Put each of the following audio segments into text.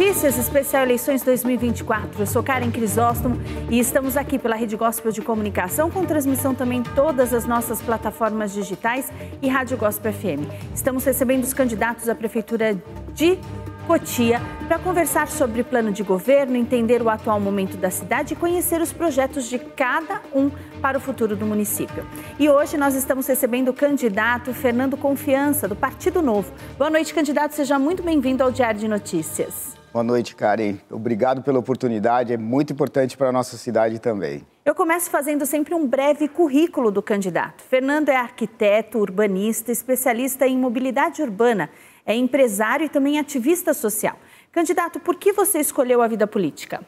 Notícias Especial Eleições 2024. Eu sou Karen Crisóstomo e estamos aqui pela Rede Gospel de Comunicação, com transmissão também em todas as nossas plataformas digitais e Rádio Gospel FM. Estamos recebendo os candidatos à Prefeitura de Cotia para conversar sobre plano de governo, entender o atual momento da cidade e conhecer os projetos de cada um para o futuro do município. E hoje nós estamos recebendo o candidato Fernando Confiança, do Partido Novo. Boa noite, candidato. Seja muito bem-vindo ao Diário de Notícias. Boa noite, Karen. Obrigado pela oportunidade, é muito importante para a nossa cidade também. Eu começo fazendo sempre um breve currículo do candidato. Fernando é arquiteto, urbanista, especialista em mobilidade urbana, é empresário e também ativista social. Candidato, por que você escolheu a vida política?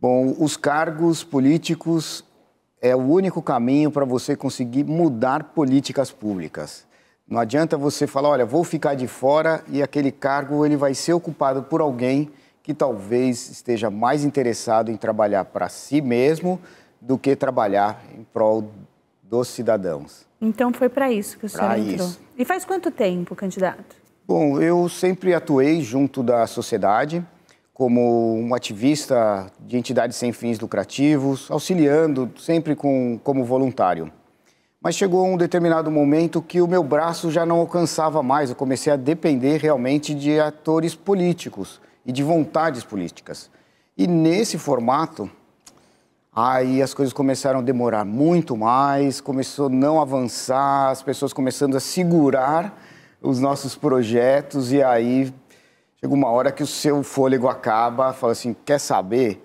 Bom, os cargos políticos é o único caminho para você conseguir mudar políticas públicas. Não adianta você falar, olha, vou ficar de fora e aquele cargo ele vai ser ocupado por alguém que talvez esteja mais interessado em trabalhar para si mesmo do que trabalhar em prol dos cidadãos. Então foi para isso que o pra senhor entrou. Isso. E faz quanto tempo, candidato? Bom, eu sempre atuei junto da sociedade como um ativista de entidades sem fins lucrativos, auxiliando sempre com, como voluntário. Mas chegou um determinado momento que o meu braço já não alcançava mais. Eu comecei a depender realmente de atores políticos e de vontades políticas. E nesse formato, aí as coisas começaram a demorar muito mais, começou a não avançar, as pessoas começando a segurar os nossos projetos e aí chega uma hora que o seu fôlego acaba, fala assim, quer saber?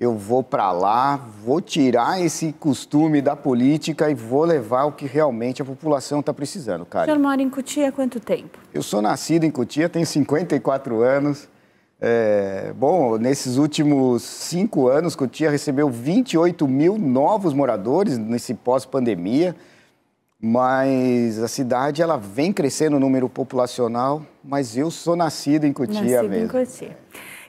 eu vou para lá, vou tirar esse costume da política e vou levar o que realmente a população está precisando, cara. O senhor mora em Cotia há quanto tempo? Eu sou nascido em Cotia, tenho 54 anos. É, bom, nesses últimos cinco anos, Cotia recebeu 28 mil novos moradores nesse pós-pandemia, mas a cidade ela vem crescendo o número populacional, mas eu sou nascido em Cotia nascido mesmo. Em Cotia.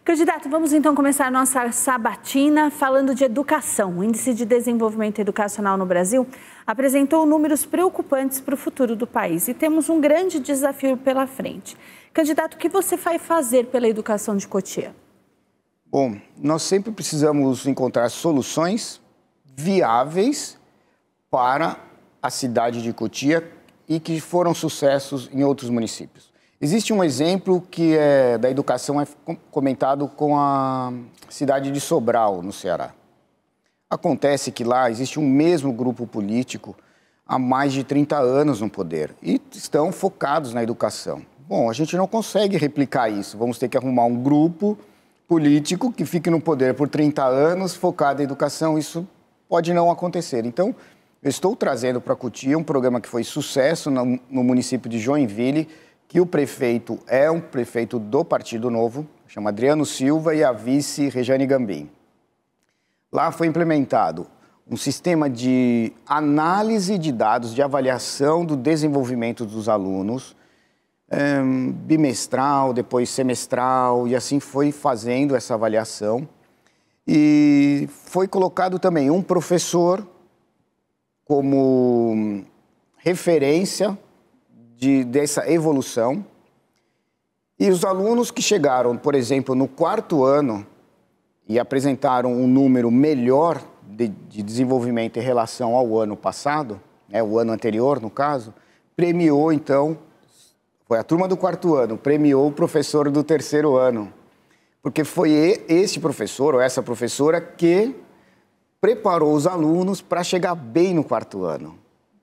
Candidato, vamos então começar a nossa sabatina falando de educação. O Índice de Desenvolvimento Educacional no Brasil apresentou números preocupantes para o futuro do país e temos um grande desafio pela frente. Candidato, o que você vai fazer pela educação de Cotia? Bom, nós sempre precisamos encontrar soluções viáveis para a cidade de Cotia e que foram sucessos em outros municípios. Existe um exemplo que é da educação é comentado com a cidade de Sobral, no Ceará. Acontece que lá existe um mesmo grupo político há mais de 30 anos no poder e estão focados na educação. Bom, a gente não consegue replicar isso. Vamos ter que arrumar um grupo político que fique no poder por 30 anos focado na educação. Isso pode não acontecer. Então, eu estou trazendo para a Cotia um programa que foi sucesso no município de Joinville que o prefeito é um prefeito do Partido Novo, chama Adriano Silva, e a vice Rejane Gambim. Lá foi implementado um sistema de análise de dados, de avaliação do desenvolvimento dos alunos, ehm, bimestral, depois semestral, e assim foi fazendo essa avaliação. E foi colocado também um professor como referência de, dessa evolução. E os alunos que chegaram, por exemplo, no quarto ano e apresentaram um número melhor de, de desenvolvimento em relação ao ano passado, né, o ano anterior, no caso, premiou, então, foi a turma do quarto ano, premiou o professor do terceiro ano. Porque foi esse professor ou essa professora que preparou os alunos para chegar bem no quarto ano.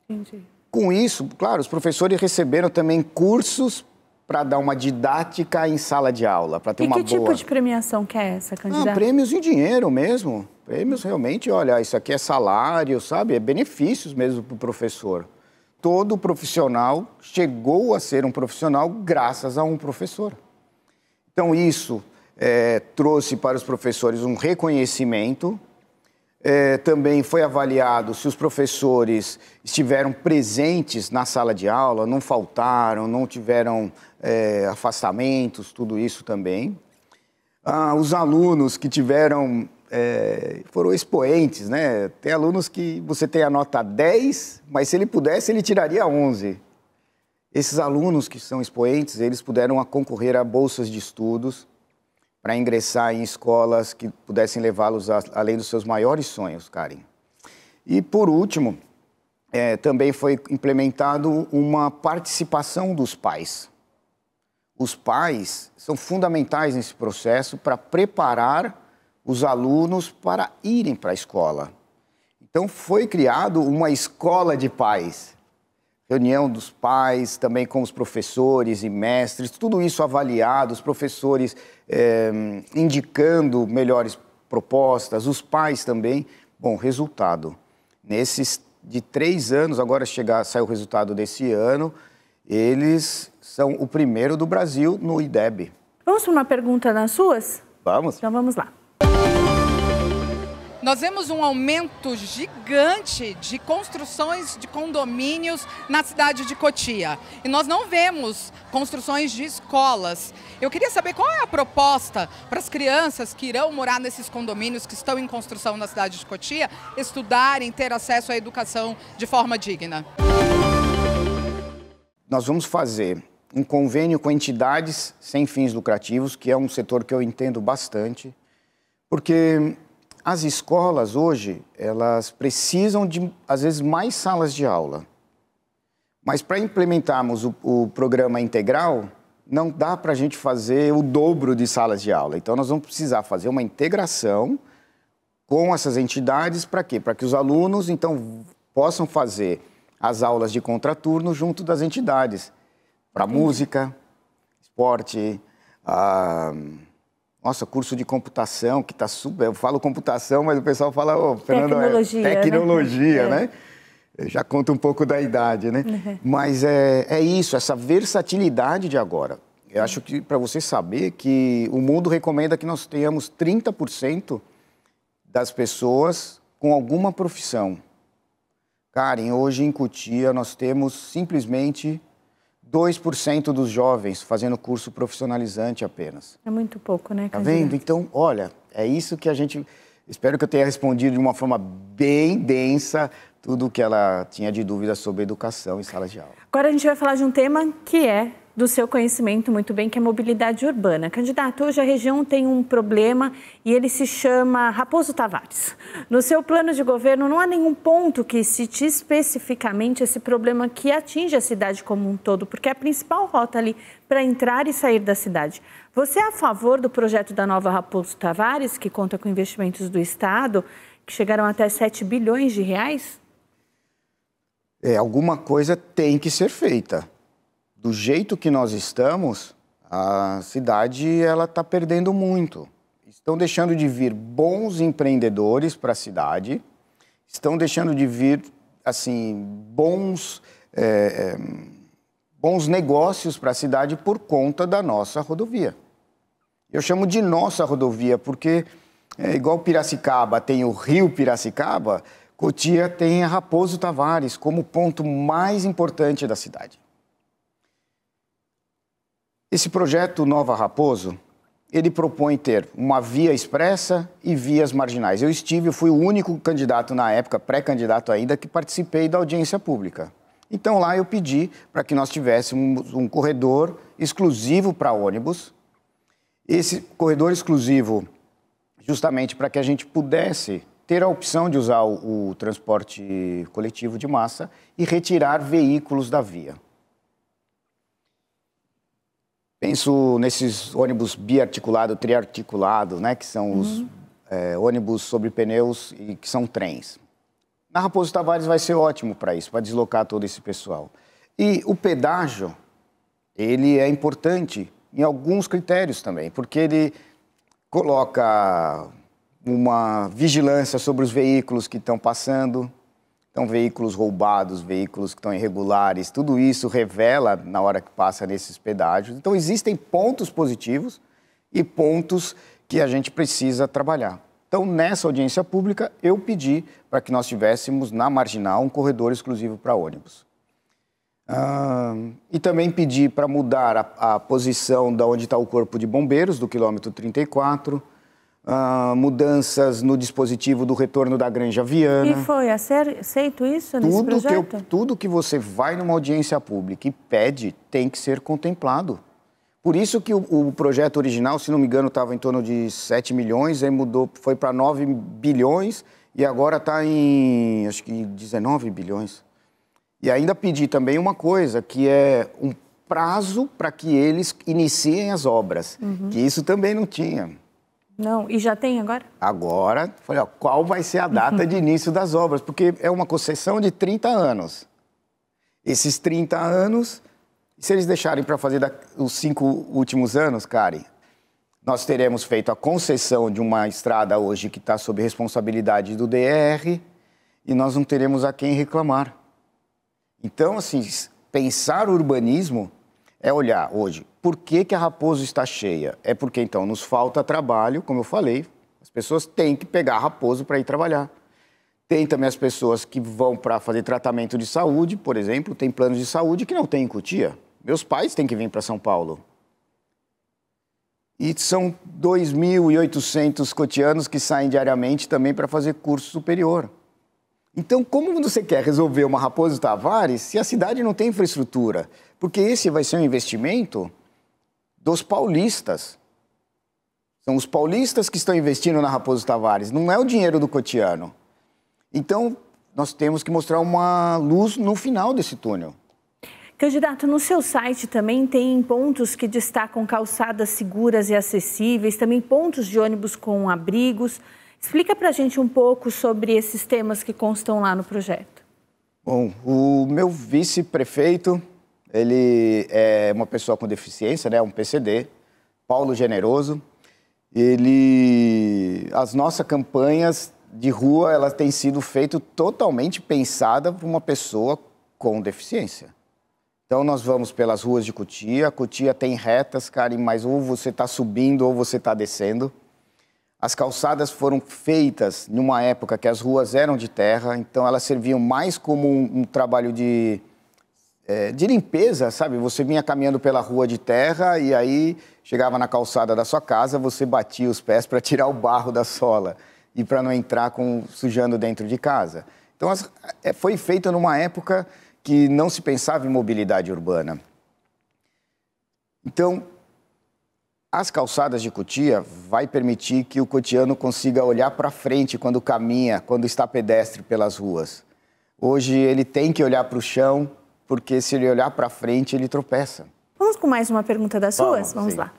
Entendi. Com isso, claro, os professores receberam também cursos para dar uma didática em sala de aula, para ter e uma boa... E que tipo de premiação que é essa, candidato? Ah, prêmios em dinheiro mesmo. Prêmios realmente, olha, isso aqui é salário, sabe? É benefícios mesmo para o professor. Todo profissional chegou a ser um profissional graças a um professor. Então, isso é, trouxe para os professores um reconhecimento é, também foi avaliado se os professores estiveram presentes na sala de aula, não faltaram, não tiveram é, afastamentos, tudo isso também. Ah, os alunos que tiveram, é, foram expoentes, né? Tem alunos que você tem a nota 10, mas se ele pudesse, ele tiraria 11. Esses alunos que são expoentes, eles puderam concorrer a bolsas de estudos para ingressar em escolas que pudessem levá-los além dos seus maiores sonhos, Karen. E, por último, é, também foi implementado uma participação dos pais. Os pais são fundamentais nesse processo para preparar os alunos para irem para a escola. Então foi criado uma escola de pais. Reunião dos pais, também com os professores e mestres, tudo isso avaliado, os professores é, indicando melhores propostas, os pais também. Bom, resultado. Nesses de três anos, agora chegar, saiu o resultado desse ano, eles são o primeiro do Brasil no IDEB. Vamos para uma pergunta nas suas? Vamos. Então vamos lá. Nós vemos um aumento gigante de construções de condomínios na cidade de Cotia. E nós não vemos construções de escolas. Eu queria saber qual é a proposta para as crianças que irão morar nesses condomínios que estão em construção na cidade de Cotia estudarem, ter acesso à educação de forma digna. Nós vamos fazer um convênio com entidades sem fins lucrativos, que é um setor que eu entendo bastante, porque as escolas hoje, elas precisam de, às vezes, mais salas de aula. Mas para implementarmos o, o, programa integral, não dá para a gente fazer o dobro de salas de aula. Então, nós vamos precisar fazer uma integração com essas entidades para quê? Para que os alunos, então, possam fazer as aulas de contraturno junto das entidades. Para música, esporte, ah, nossa, curso de computação que está super. Eu falo computação, mas o pessoal fala, ô, oh, Fernando, tecnologia, é tecnologia, né? É. né? Eu já conta um pouco da idade, né? Uhum. Mas é, é isso, essa versatilidade de agora. Eu acho que para você saber que o mundo recomenda que nós tenhamos 30% das pessoas com alguma profissão. Karen, hoje em Cutia nós temos simplesmente 2% dos jovens fazendo curso profissionalizante apenas. É muito pouco, né, Tá vendo? Então, olha, é isso que a gente. Espero que eu tenha respondido de uma forma bem densa tudo o que ela tinha de dúvida sobre educação em sala de aula. Agora a gente vai falar de um tema que é do seu conhecimento muito bem, que é mobilidade urbana. Candidato, hoje a região tem um problema e ele se chama Raposo Tavares. No seu plano de governo, não há nenhum ponto que cite especificamente esse problema que atinge a cidade como um todo, porque é a principal rota ali para entrar e sair da cidade. Você é a favor do projeto da nova Raposo Tavares, que conta com investimentos do Estado, que chegaram até 7 bilhões de reais? É, alguma coisa tem que ser feita do jeito que nós estamos, a cidade ela está perdendo muito. Estão deixando de vir bons empreendedores para a cidade, estão deixando de vir assim bons é, bons negócios para a cidade por conta da nossa rodovia. Eu chamo de nossa rodovia porque é, igual Piracicaba tem o Rio Piracicaba, Cotia tem a Raposo Tavares como ponto mais importante da cidade. Esse projeto Nova Raposo, ele propõe ter uma via expressa e vias marginais. Eu estive, eu fui o único candidato na época, pré-candidato ainda, que participei da audiência pública. Então lá eu pedi para que nós tivéssemos um corredor exclusivo para ônibus. Esse corredor exclusivo, justamente para que a gente pudesse ter a opção de usar o, o transporte coletivo de massa e retirar veículos da via. Penso nesses ônibus biarticulado, triarticulado, né, que são uhum. os eh, é, ônibus sobre pneus e que são trens. Na Raposo Tavares vai ser ótimo para isso, para deslocar todo esse pessoal. E o pedágio, ele é importante em alguns critérios também, porque ele coloca uma vigilância sobre os veículos que estão passando, então, veículos roubados, veículos que estão irregulares, tudo isso revela na hora que passa nesses pedágios. Então, existem pontos positivos e pontos que a gente precisa trabalhar. Então, nessa audiência pública, eu pedi para que nós tivéssemos na marginal um corredor exclusivo para ônibus. Ah, e também pedi para mudar a, a posição da onde está o corpo de bombeiros, do quilômetro 34, ah, mudanças no dispositivo do retorno da Granja Viana. E foi aceito isso nesse tudo projeto? Que eu, tudo que você vai numa audiência pública e pede tem que ser contemplado. Por isso que o, o projeto original, se não me engano, estava em torno de 7 milhões, aí mudou, foi para 9 bilhões e agora está em, acho que 19 bilhões. E ainda pedi também uma coisa, que é um prazo para que eles iniciem as obras, uhum. que isso também não tinha. Não, e já tem agora? Agora, falei, ó, qual vai ser a data uhum. de início das obras? Porque é uma concessão de 30 anos. Esses 30 anos, se eles deixarem para fazer da, os cinco últimos anos, Karen, nós teremos feito a concessão de uma estrada hoje que está sob responsabilidade do DR e nós não teremos a quem reclamar. Então, assim, pensar urbanismo é olhar hoje por que, que a Raposo está cheia? É porque, então, nos falta trabalho, como eu falei, as pessoas têm que pegar a Raposo para ir trabalhar. Tem também as pessoas que vão para fazer tratamento de saúde, por exemplo, tem planos de saúde que não tem em Cotia. Meus pais têm que vir para São Paulo. E são 2.800 cotianos que saem diariamente também para fazer curso superior. Então, como você quer resolver uma Raposo Tavares se a cidade não tem infraestrutura? Porque esse vai ser um investimento dos paulistas. São os paulistas que estão investindo na Raposo Tavares, não é o dinheiro do cotidiano. Então, nós temos que mostrar uma luz no final desse túnel. Candidato, no seu site também tem pontos que destacam calçadas seguras e acessíveis, também pontos de ônibus com abrigos. Explica para a gente um pouco sobre esses temas que constam lá no projeto. Bom, o meu vice-prefeito ele é uma pessoa com deficiência, né? Um PCD. Paulo Generoso. Ele, as nossas campanhas de rua, elas têm sido feitas totalmente pensada para uma pessoa com deficiência. Então nós vamos pelas ruas de Cutia. Cutia tem retas, cara, mas ou você está subindo ou você está descendo. As calçadas foram feitas numa época que as ruas eram de terra, então elas serviam mais como um, um trabalho de é, de limpeza, sabe? Você vinha caminhando pela rua de terra e aí chegava na calçada da sua casa, você batia os pés para tirar o barro da sola e para não entrar com sujando dentro de casa. Então, as, é, foi feita numa época que não se pensava em mobilidade urbana. Então, as calçadas de Cotia vai permitir que o cotiano consiga olhar para frente quando caminha, quando está pedestre pelas ruas. Hoje ele tem que olhar para o chão porque se ele olhar para frente, ele tropeça. Vamos com mais uma pergunta das suas? Vamos, Vamos lá.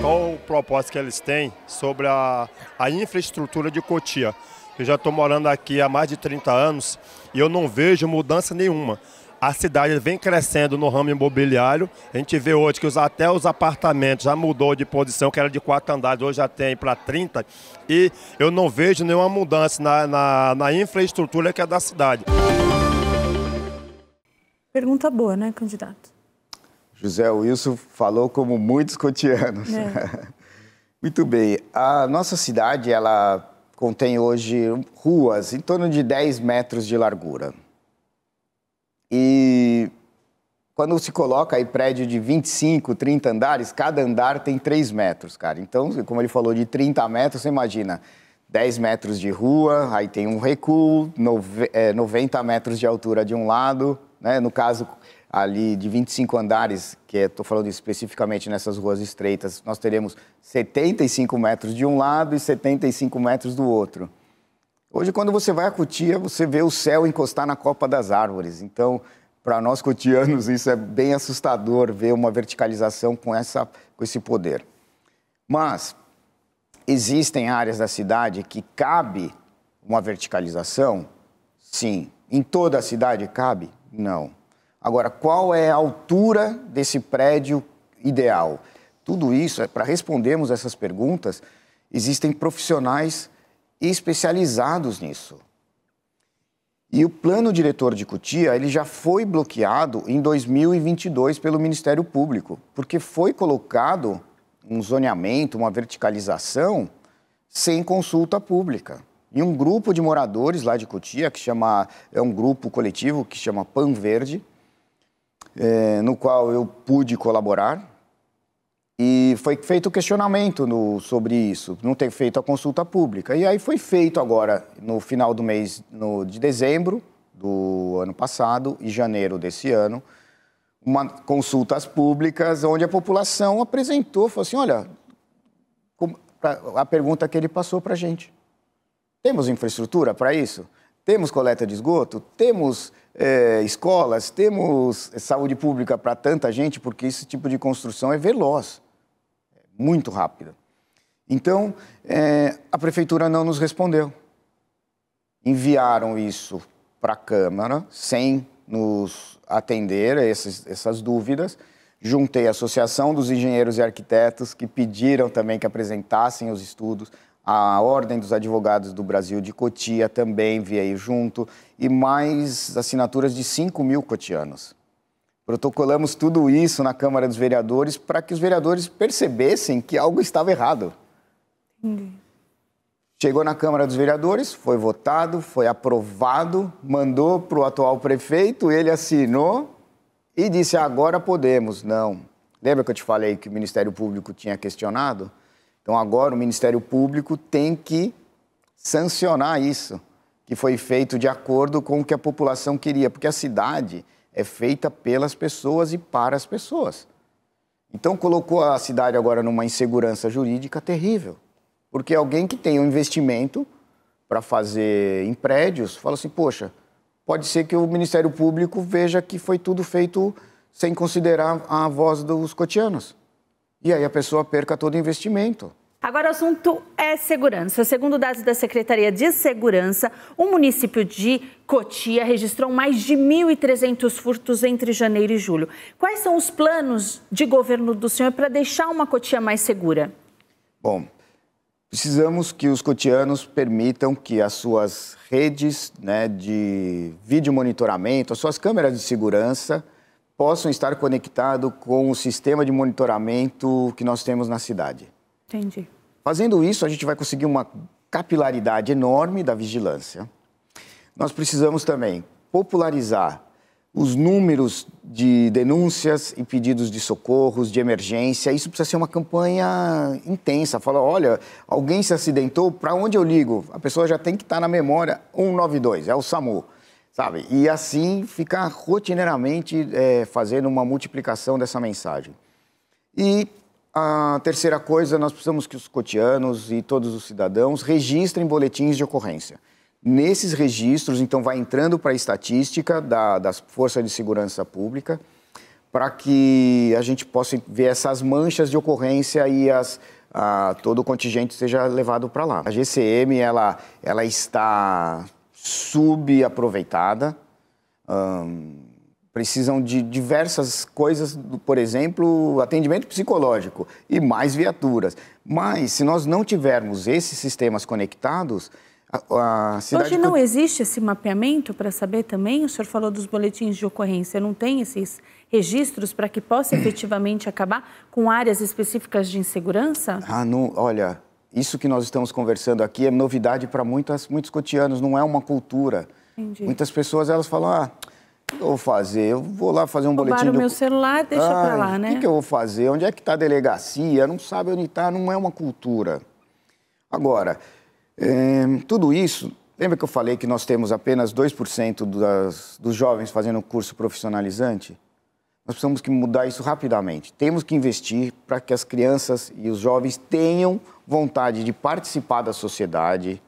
Qual o propósito que eles têm sobre a, a infraestrutura de Cotia? Eu já estou morando aqui há mais de 30 anos e eu não vejo mudança nenhuma. A cidade vem crescendo no ramo imobiliário. A gente vê hoje que os, até os apartamentos já mudou de posição, que era de quatro andares, hoje já tem para 30. E eu não vejo nenhuma mudança na, na, na infraestrutura que é da cidade. Pergunta boa, né, candidato? José Wilson falou como muitos cotidianos. É. Muito bem. A nossa cidade, ela contém hoje ruas em torno de 10 metros de largura. E quando se coloca aí prédio de 25, 30 andares, cada andar tem 3 metros, cara. Então, como ele falou de 30 metros, você imagina, 10 metros de rua, aí tem um recuo, 90 é, metros de altura de um lado, né? no caso ali de 25 andares, que estou é, falando especificamente nessas ruas estreitas, nós teremos 75 metros de um lado e 75 metros do outro. Hoje, quando você vai a Cotia, você vê o céu encostar na copa das árvores. Então, para nós cotianos, isso é bem assustador ver uma verticalização com, essa, com esse poder. Mas existem áreas da cidade que cabe uma verticalização? Sim. Em toda a cidade cabe? Não. Agora, qual é a altura desse prédio ideal? Tudo isso, é para respondermos essas perguntas, existem profissionais especializados nisso. E o plano diretor de Cutia, ele já foi bloqueado em 2022 pelo Ministério Público, porque foi colocado um zoneamento, uma verticalização sem consulta pública. E um grupo de moradores lá de Cotia, que chama, é um grupo coletivo que chama Pan Verde, é, no qual eu pude colaborar. E foi feito questionamento no, sobre isso, não ter feito a consulta pública. E aí foi feito agora, no final do mês no, de dezembro do ano passado e janeiro desse ano, uma, consultas públicas onde a população apresentou, falou assim, olha, a pergunta que ele passou para a gente. Temos infraestrutura para isso? Temos coleta de esgoto? Temos é, escolas? Temos é, saúde pública para tanta gente? Porque esse tipo de construção é veloz, é muito rápida. Então, é, a prefeitura não nos respondeu. Enviaram isso para a Câmara, sem nos atender a esses, essas dúvidas. Juntei a Associação dos Engenheiros e Arquitetos, que pediram também que apresentassem os estudos a Ordem dos Advogados do Brasil de Cotia também veio junto, e mais assinaturas de 5 mil cotianos. Protocolamos tudo isso na Câmara dos Vereadores para que os vereadores percebessem que algo estava errado. Entendi. Chegou na Câmara dos Vereadores, foi votado, foi aprovado, mandou para o atual prefeito, ele assinou e disse: agora podemos. Não. Lembra que eu te falei que o Ministério Público tinha questionado? Então, agora o Ministério Público tem que sancionar isso, que foi feito de acordo com o que a população queria, porque a cidade é feita pelas pessoas e para as pessoas. Então, colocou a cidade agora numa insegurança jurídica terrível, porque alguém que tem um investimento para fazer em prédios fala assim: poxa, pode ser que o Ministério Público veja que foi tudo feito sem considerar a voz dos cotianos. E aí a pessoa perca todo o investimento. Agora, o assunto é segurança. Segundo dados da Secretaria de Segurança, o município de Cotia registrou mais de 1.300 furtos entre janeiro e julho. Quais são os planos de governo do senhor para deixar uma Cotia mais segura? Bom, precisamos que os cotianos permitam que as suas redes né, de vídeo monitoramento, as suas câmeras de segurança, possam estar conectados com o sistema de monitoramento que nós temos na cidade. Entendi. Fazendo isso, a gente vai conseguir uma capilaridade enorme da vigilância. Nós precisamos também popularizar os números de denúncias e pedidos de socorros, de emergência. Isso precisa ser uma campanha intensa. Fala, olha, alguém se acidentou, para onde eu ligo? A pessoa já tem que estar tá na memória 192, é o SAMU sabe? E assim ficar rotineiramente é, fazendo uma multiplicação dessa mensagem. E a terceira coisa, nós precisamos que os cotianos e todos os cidadãos registrem boletins de ocorrência. Nesses registros, então, vai entrando para a estatística da, das forças de segurança pública, para que a gente possa ver essas manchas de ocorrência e as, a, todo o contingente seja levado para lá. A GCM ela, ela está subaproveitada. Um, precisam de diversas coisas, por exemplo, atendimento psicológico e mais viaturas. Mas se nós não tivermos esses sistemas conectados, a, a cidade... Hoje não existe esse mapeamento para saber também? O senhor falou dos boletins de ocorrência, não tem esses registros para que possa efetivamente acabar com áreas específicas de insegurança? Ah, não, olha, isso que nós estamos conversando aqui é novidade para muitos cotidianos, não é uma cultura. Entendi. Muitas pessoas elas falam, ah, o que eu vou fazer? Eu vou lá fazer um Roubaram boletim. Do... meu celular, deixa ah, para lá, né? O que, né? que, eu vou fazer? Onde é que está a delegacia? Não sabe onde está, não é uma cultura. Agora, é, tudo isso, lembra que eu falei que nós temos apenas 2% das, dos jovens fazendo curso profissionalizante? Nós precisamos que mudar isso rapidamente. Temos que investir para que as crianças e os jovens tenham vontade de participar da sociedade,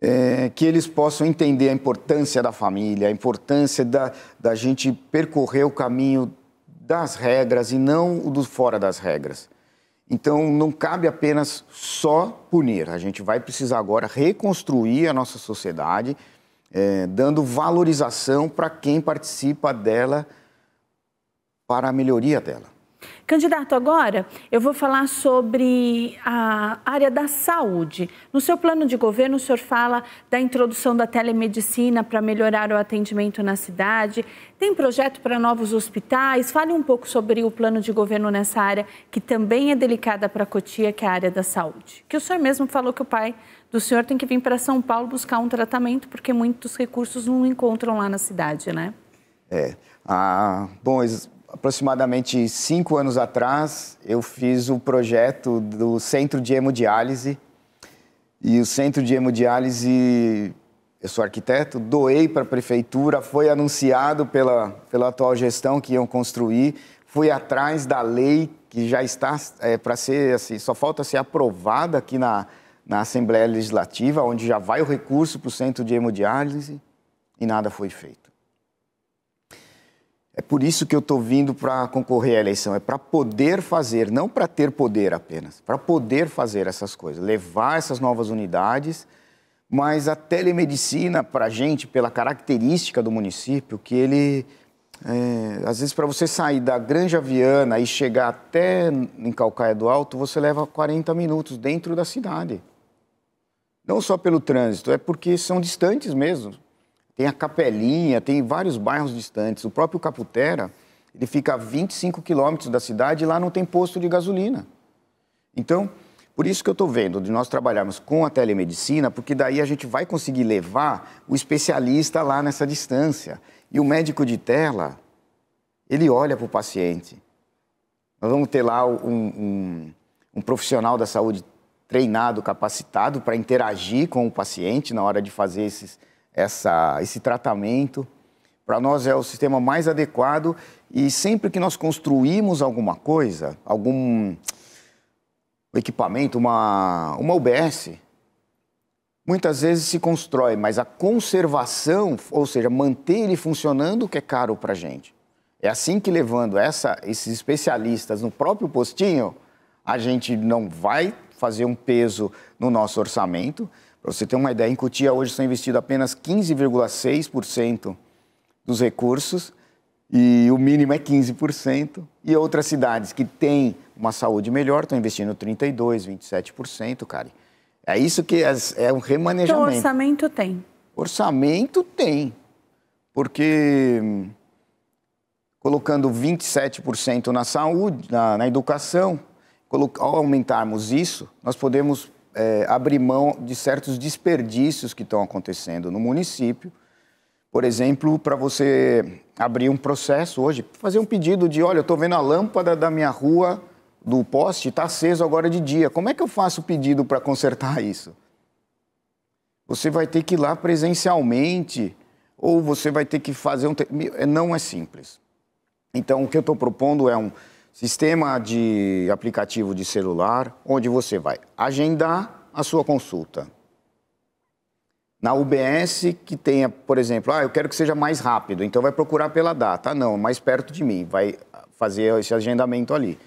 é, que eles possam entender a importância da família, a importância da, da gente percorrer o caminho das regras e não o do fora das regras. Então, não cabe apenas só punir. A gente vai precisar agora reconstruir a nossa sociedade, é, dando valorização para quem participa dela, para a melhoria dela. Candidato, agora eu vou falar sobre a área da saúde. No seu plano de governo, o senhor fala da introdução da telemedicina para melhorar o atendimento na cidade. Tem projeto para novos hospitais? Fale um pouco sobre o plano de governo nessa área, que também é delicada para a Cotia, que é a área da saúde. Que o senhor mesmo falou que o pai do senhor tem que vir para São Paulo buscar um tratamento, porque muitos recursos não encontram lá na cidade, né? É. Ah, bom, aproximadamente cinco anos atrás, eu fiz o projeto do Centro de Hemodiálise. E o Centro de Hemodiálise, eu sou arquiteto, doei para a prefeitura, foi anunciado pela, pela atual gestão que iam construir, fui atrás da lei que já está é, para ser, assim, só falta ser aprovada aqui na, na Assembleia Legislativa, onde já vai o recurso para o Centro de Hemodiálise, e nada foi feito. É por isso que eu estou vindo para concorrer à eleição, é para poder fazer, não para ter poder apenas, para poder fazer essas coisas, levar essas novas unidades, mas a telemedicina para a gente, pela característica do município, que ele, é, às vezes para você sair da Granja Viana e chegar até em Calcaia do Alto, você leva 40 minutos dentro da cidade. Não só pelo trânsito, é porque são distantes mesmo tem a Capelinha, tem vários bairros distantes. O próprio Caputera, ele fica a 25 quilômetros da cidade e lá não tem posto de gasolina. Então, por isso que eu estou vendo de nós trabalharmos com a telemedicina, porque daí a gente vai conseguir levar o especialista lá nessa distância. E o médico de tela, ele olha para o paciente. Nós vamos ter lá um, um, um profissional da saúde treinado, capacitado para interagir com o paciente na hora de fazer esses essa, esse tratamento. Para nós é o sistema mais adequado e sempre que nós construímos alguma coisa, algum equipamento, uma, uma UBS, muitas vezes se constrói, mas a conservação, ou seja, manter ele funcionando, que é caro para a gente. É assim que levando essa, esses especialistas no próprio postinho, a gente não vai fazer um peso no nosso orçamento para você ter uma ideia, em Cotia hoje são investidos apenas 15,6% dos recursos e o mínimo é 15%. E outras cidades que têm uma saúde melhor estão investindo 32, 27%, cara. É isso que é, é um então, remanejamento. Então, orçamento tem. Orçamento tem. Porque hum, colocando 27% na saúde, na, na educação, ao aumentarmos isso, nós podemos é, abrir mão de certos desperdícios que estão acontecendo no município. Por exemplo, para você abrir um processo hoje, fazer um pedido de, olha, eu estou vendo a lâmpada da minha rua do poste está aceso agora de dia. Como é que eu faço o pedido para consertar isso? Você vai ter que ir lá presencialmente ou você vai ter que fazer um. Não é simples. Então, o que eu estou propondo é um, Sistema de aplicativo de celular, onde você vai agendar a sua consulta. Na UBS, que tenha, por exemplo, ah, eu quero que seja mais rápido, então vai procurar pela data. Ah, não, mais perto de mim, vai fazer esse agendamento ali.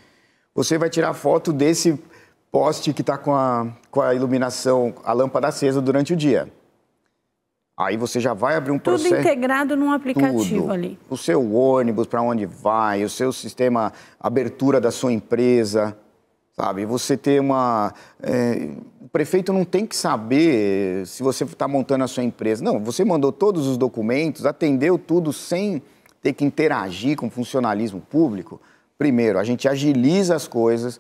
Você vai tirar foto desse poste que está com a, com a iluminação, a lâmpada acesa durante o dia. Aí você já vai abrir um Tudo processo. Tudo integrado num aplicativo Tudo. ali. O seu ônibus, para onde vai, o seu sistema, abertura da sua empresa, sabe? Você ter uma. É, o prefeito não tem que saber se você está montando a sua empresa. Não, você mandou todos os documentos, atendeu tudo sem ter que interagir com o funcionalismo público. Primeiro, a gente agiliza as coisas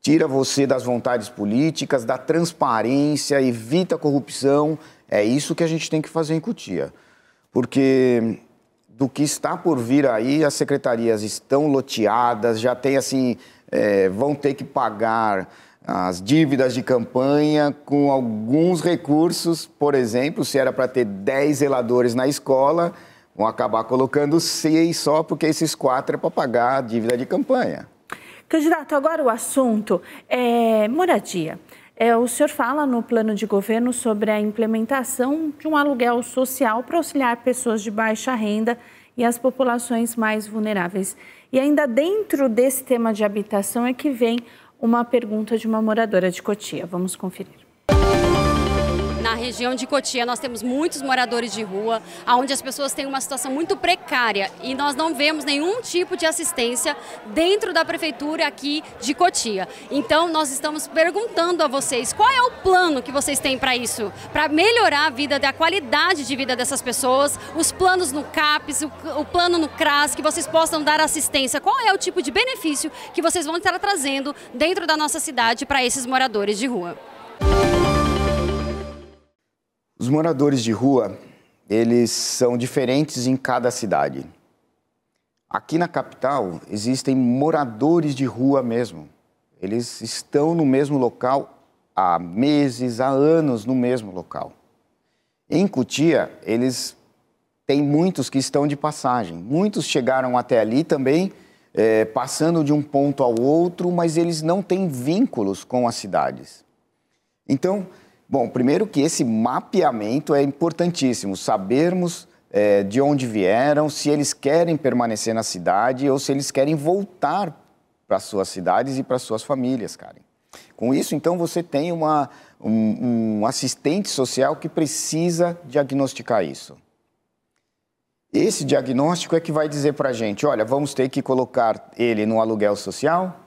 tira você das vontades políticas, da transparência, evita a corrupção. É isso que a gente tem que fazer em Cotia. Porque do que está por vir aí, as secretarias estão loteadas, já tem assim, é, vão ter que pagar as dívidas de campanha com alguns recursos, por exemplo, se era para ter 10 zeladores na escola, vão acabar colocando seis só, porque esses quatro é para pagar a dívida de campanha. Candidato, agora o assunto é moradia. É, o senhor fala no plano de governo sobre a implementação de um aluguel social para auxiliar pessoas de baixa renda e as populações mais vulneráveis. E ainda dentro desse tema de habitação é que vem uma pergunta de uma moradora de Cotia. Vamos conferir na região de Cotia nós temos muitos moradores de rua, onde as pessoas têm uma situação muito precária e nós não vemos nenhum tipo de assistência dentro da prefeitura aqui de Cotia. Então nós estamos perguntando a vocês qual é o plano que vocês têm para isso, para melhorar a vida, a qualidade de vida dessas pessoas, os planos no CAPES, o plano no CRAS, que vocês possam dar assistência. Qual é o tipo de benefício que vocês vão estar trazendo dentro da nossa cidade para esses moradores de rua? Os moradores de rua, eles são diferentes em cada cidade. Aqui na capital existem moradores de rua mesmo. Eles estão no mesmo local há meses, há anos no mesmo local. Em Cutia, eles têm muitos que estão de passagem. Muitos chegaram até ali também, é, passando de um ponto ao outro, mas eles não têm vínculos com as cidades. Então, Bom, primeiro que esse mapeamento é importantíssimo, sabermos é, de onde vieram, se eles querem permanecer na cidade ou se eles querem voltar para suas cidades e para suas famílias, Karen. Com isso, então, você tem uma, um, um assistente social que precisa diagnosticar isso. Esse diagnóstico é que vai dizer para a gente: olha, vamos ter que colocar ele no aluguel social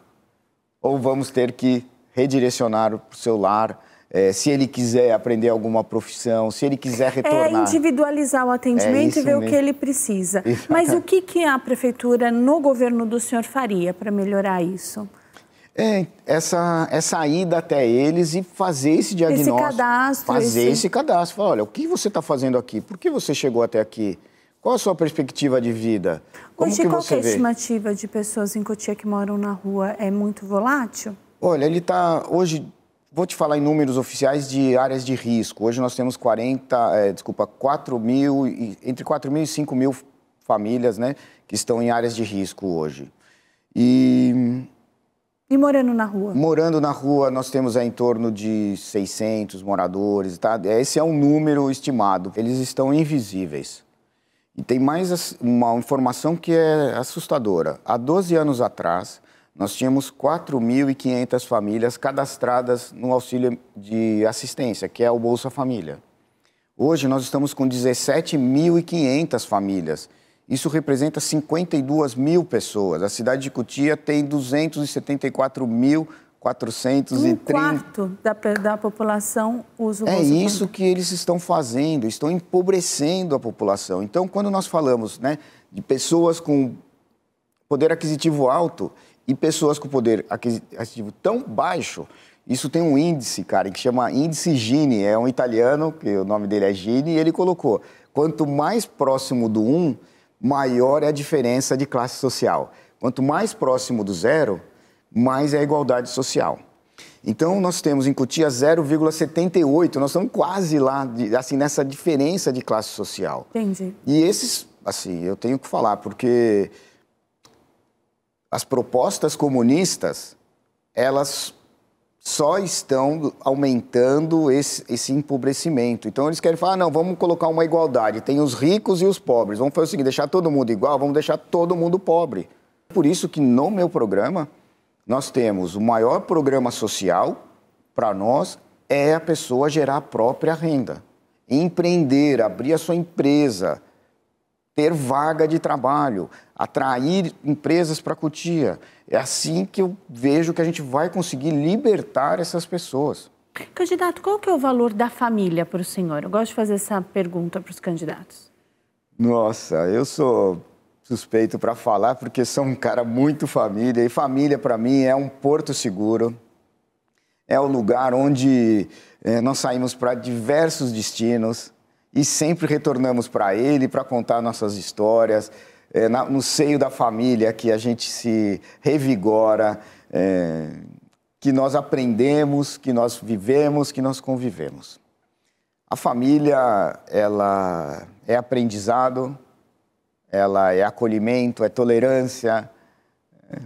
ou vamos ter que redirecionar para o seu lar é, se ele quiser aprender alguma profissão, se ele quiser é retornar. É individualizar o é atendimento é e ver mesmo. o que ele precisa. Exatamente. Mas o que, que a prefeitura no governo do senhor faria para melhorar isso? É, essa, essa ida até eles e fazer esse diagnóstico. Esse cadastro. Fazer esse, esse cadastro. Falar, olha, o que você está fazendo aqui? Por que você chegou até aqui? Qual a sua perspectiva de vida? Como Hoje, que qual você é a vê? estimativa de pessoas em Cotia que moram na rua? É muito volátil? Olha, ele está hoje Vou te falar em números oficiais de áreas de risco. Hoje nós temos 40, é, eh, desculpa, 4 mil, entre 4 mil e 5 mil famílias né, que estão em áreas de risco hoje. E... E morando na rua? Morando na rua, nós temos é, em torno de 600 moradores. Tá? Esse é um número estimado. Eles estão invisíveis. E tem mais uma informação que é assustadora. Há 12 anos atrás, nós tínhamos 4.500 famílias cadastradas no auxílio de assistência, que é o Bolsa Família. Hoje nós estamos com 17.500 famílias. Isso representa 52 mil pessoas. A cidade de Cutia tem 274 mil 430... Um quarto da, da população usa o É isso que eles estão fazendo, estão empobrecendo a população. Então, quando nós falamos né, de pessoas com poder aquisitivo alto, e pessoas com poder aquisitivo tão baixo, isso tem um índice, cara, que chama índice Gini. É um italiano, que o nome dele é Gini, e ele colocou: quanto mais próximo do 1, um, maior é a diferença de classe social. Quanto mais próximo do zero, mais é a igualdade social. Então, nós temos em Cotia 0,78, nós estamos quase lá, assim, nessa diferença de classe social. Entendi. E esses, assim, eu tenho que falar, porque as propostas comunistas, elas só estão aumentando esse, esse empobrecimento. Então eles querem falar, ah, não, vamos colocar uma igualdade, tem os ricos e os pobres. Vamos fazer o seguinte, deixar todo mundo igual, vamos deixar todo mundo pobre. Por isso que no meu programa nós temos o maior programa social para nós é a pessoa gerar a própria renda, empreender, abrir a sua empresa, ter vaga de trabalho, atrair empresas para Cutia. É assim que eu vejo que a gente vai conseguir libertar essas pessoas. Candidato, qual que é o valor da família para o senhor? Eu gosto de fazer essa pergunta para os candidatos. Nossa, eu sou suspeito para falar porque sou um cara muito família e família para mim é um porto seguro. É o lugar onde é, nós saímos para diversos destinos e sempre retornamos para ele para contar nossas histórias. É, na, no seio da família que a gente se revigora, é, que nós aprendemos, que nós vivemos, que nós convivemos. A família, ela é aprendizado, ela é acolhimento, é tolerância, é,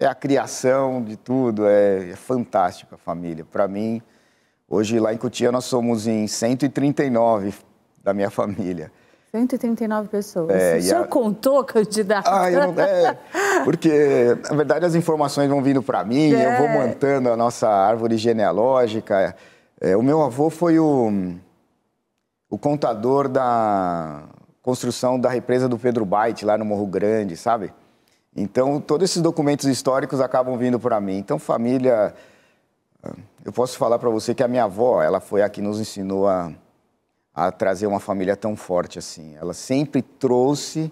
é a criação de tudo, é, é fantástica a família. Para mim, Hoje, lá em Cotia, nós somos em 139 da minha família. 139 pessoas. É, o senhor a... contou, candidato? Ah, eu não... É, porque, na verdade, as informações vão vindo para mim, é. eu vou é. montando a nossa árvore genealógica. É, o meu avô foi o, o contador da construção da represa do Pedro Bait, lá no Morro Grande, sabe? Então, todos esses documentos históricos acabam vindo para mim. Então, família eu posso falar para você que a minha avó, ela foi a que nos ensinou a, a trazer uma família tão forte assim. Ela sempre trouxe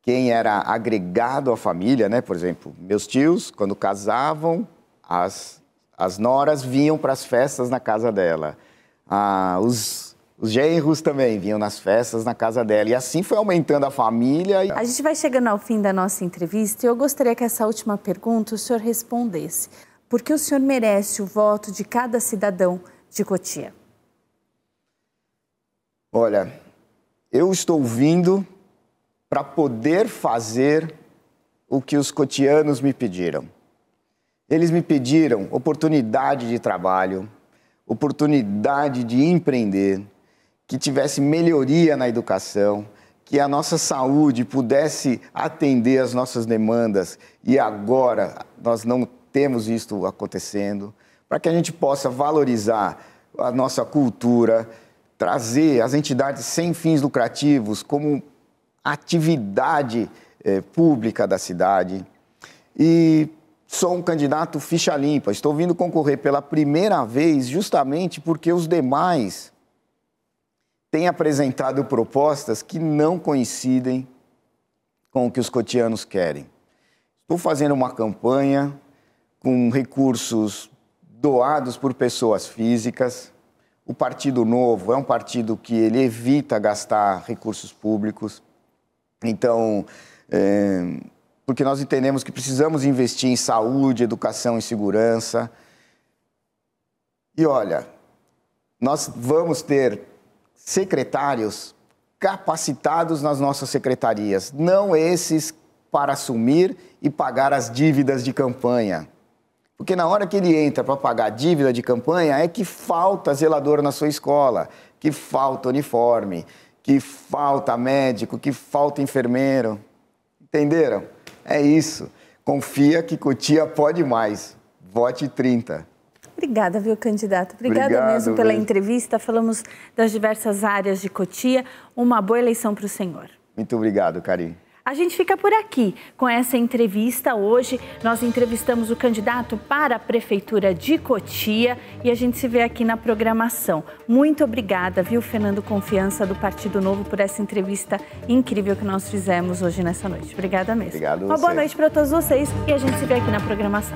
quem era agregado à família, né? Por exemplo, meus tios, quando casavam, as, as noras vinham para as festas na casa dela. Ah, os, os genros também vinham nas festas na casa dela. E assim foi aumentando a família. A gente vai chegando ao fim da nossa entrevista e eu gostaria que essa última pergunta o senhor respondesse porque o senhor merece o voto de cada cidadão de Cotia. Olha, eu estou vindo para poder fazer o que os cotianos me pediram. Eles me pediram oportunidade de trabalho, oportunidade de empreender, que tivesse melhoria na educação, que a nossa saúde pudesse atender às nossas demandas. E agora nós não temos isso acontecendo, para que a gente possa valorizar a nossa cultura, trazer as entidades sem fins lucrativos como atividade eh, pública da cidade. E sou um candidato ficha limpa. Estou vindo concorrer pela primeira vez justamente porque os demais têm apresentado propostas que não coincidem com o que os cotianos querem. Estou fazendo uma campanha com recursos doados por pessoas físicas. O Partido Novo é um partido que ele evita gastar recursos públicos. Então, é, porque nós entendemos que precisamos investir em saúde, educação e segurança. E olha, nós vamos ter secretários capacitados nas nossas secretarias, não esses para assumir e pagar as dívidas de campanha. Porque na hora que ele entra para pagar dívida de campanha, é que falta zelador na sua escola, que falta uniforme, que falta médico, que falta enfermeiro. Entenderam? É isso. Confia que Cotia pode mais. Vote 30. Obrigada, viu, candidato? Obrigada Obrigado, mesmo pela mesmo. entrevista. Falamos das diversas áreas de Cotia. Uma boa eleição para o senhor. Muito obrigado, Karim. A gente fica por aqui com essa entrevista. Hoje nós entrevistamos o candidato para a Prefeitura de Cotia e a gente se vê aqui na programação. Muito obrigada, viu, Fernando Confiança, do Partido Novo, por essa entrevista incrível que nós fizemos hoje nessa noite. Obrigada mesmo. Obrigado. Uma boa noite para todos vocês e a gente se vê aqui na programação.